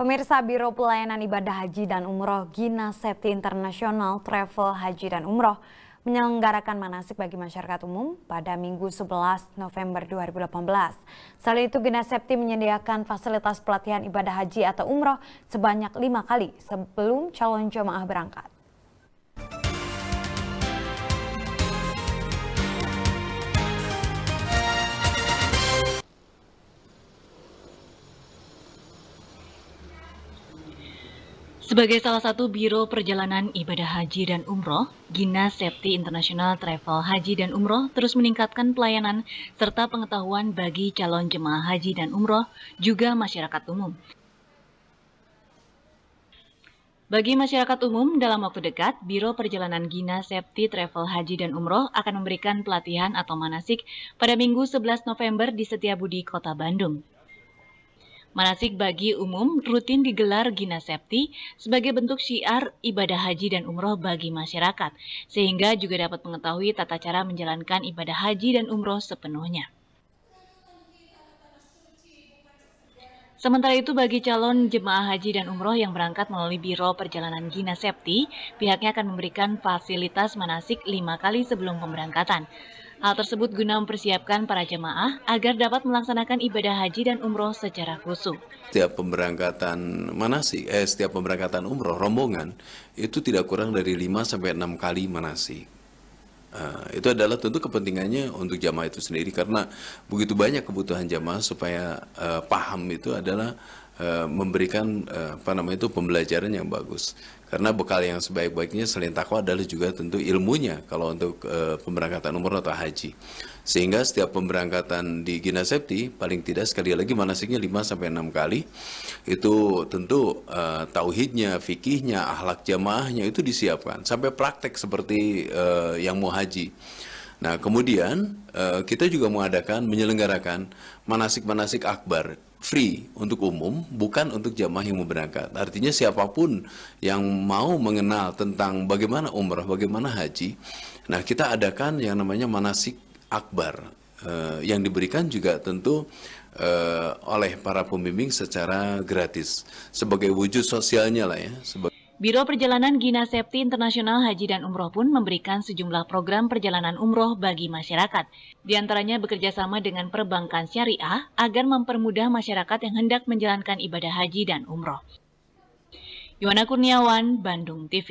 Pemirsa Biro Pelayanan Ibadah Haji dan Umroh Gina Septi International Travel Haji dan Umroh menyelenggarakan manasik bagi masyarakat umum pada Minggu 11 November 2018. Selain itu Gina Septi menyediakan fasilitas pelatihan ibadah haji atau umroh sebanyak lima kali sebelum calon jemaah berangkat. Sebagai salah satu Biro Perjalanan Ibadah Haji dan Umroh, Gina Septi International Travel Haji dan Umroh terus meningkatkan pelayanan serta pengetahuan bagi calon jemaah haji dan umroh, juga masyarakat umum. Bagi masyarakat umum, dalam waktu dekat, Biro Perjalanan Gina Septi Travel Haji dan Umroh akan memberikan pelatihan atau manasik pada Minggu 11 November di Setiabudi, Kota Bandung. Manasik bagi umum rutin digelar Ginasepti sebagai bentuk syiar ibadah haji dan umroh bagi masyarakat, sehingga juga dapat mengetahui tata cara menjalankan ibadah haji dan umroh sepenuhnya. Sementara itu bagi calon jemaah haji dan umroh yang berangkat melalui Biro Perjalanan Gina Septi, pihaknya akan memberikan fasilitas manasik lima kali sebelum pemberangkatan. Hal tersebut guna mempersiapkan para jemaah agar dapat melaksanakan ibadah haji dan umroh secara khusus. Setiap pemberangkatan manasi, eh setiap pemberangkatan umroh rombongan itu tidak kurang dari 5 sampai 6 kali manasi. Uh, itu adalah tentu kepentingannya untuk jamaah itu sendiri karena begitu banyak kebutuhan jamaah supaya uh, paham itu adalah Eh, memberikan uh, apa namanya itu pembelajaran yang bagus. Karena bekal yang sebaik-baiknya selain takwa adalah juga tentu ilmunya kalau untuk uh, pemberangkatan umur atau haji. Sehingga setiap pemberangkatan di Gina Septi paling tidak sekali lagi manasiknya 5 sampai 6 kali. Itu tentu uh, tauhidnya, fikihnya, ahlak jamaahnya itu disiapkan sampai praktek seperti uh, yang mau haji. Nah, kemudian kita juga mengadakan menyelenggarakan manasik-manasik akbar free untuk umum, bukan untuk jamaah yang mau berangkat. Artinya siapapun yang mau mengenal tentang bagaimana umrah, bagaimana haji, nah kita adakan yang namanya manasik akbar. Eh, yang diberikan juga tentu eh, oleh para pembimbing secara gratis sebagai wujud sosialnya lah ya sebagai Biro Perjalanan Gina Septi Internasional Haji dan Umroh pun memberikan sejumlah program perjalanan umroh bagi masyarakat. Di antaranya bekerjasama dengan perbankan syariah agar mempermudah masyarakat yang hendak menjalankan ibadah haji dan umroh. Yuwana Kurniawan, Bandung TV